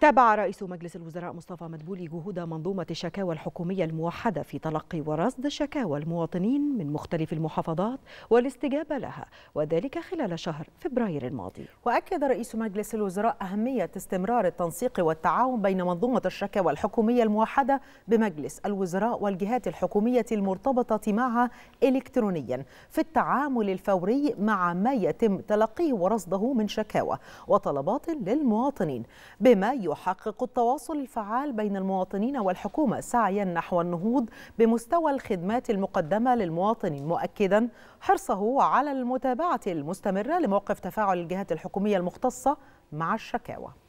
تابع رئيس مجلس الوزراء مصطفى مدبولي جهود منظومة الشكاوى الحكومية الموحدة في تلقي ورصد شكاوى المواطنين من مختلف المحافظات والاستجابة لها وذلك خلال شهر فبراير الماضي وأكد رئيس مجلس الوزراء أهمية استمرار التنسيق والتعاون بين منظومة الشكاوى الحكومية الموحدة بمجلس الوزراء والجهات الحكومية المرتبطة معها إلكترونيا في التعامل الفوري مع ما يتم تلقيه ورصده من شكاوى وطلبات للمواطنين بما يحقق التواصل الفعال بين المواطنين والحكومة سعيا نحو النهوض بمستوى الخدمات المقدمة للمواطن مؤكدا حرصه على المتابعة المستمرة لموقف تفاعل الجهات الحكومية المختصة مع الشكاوى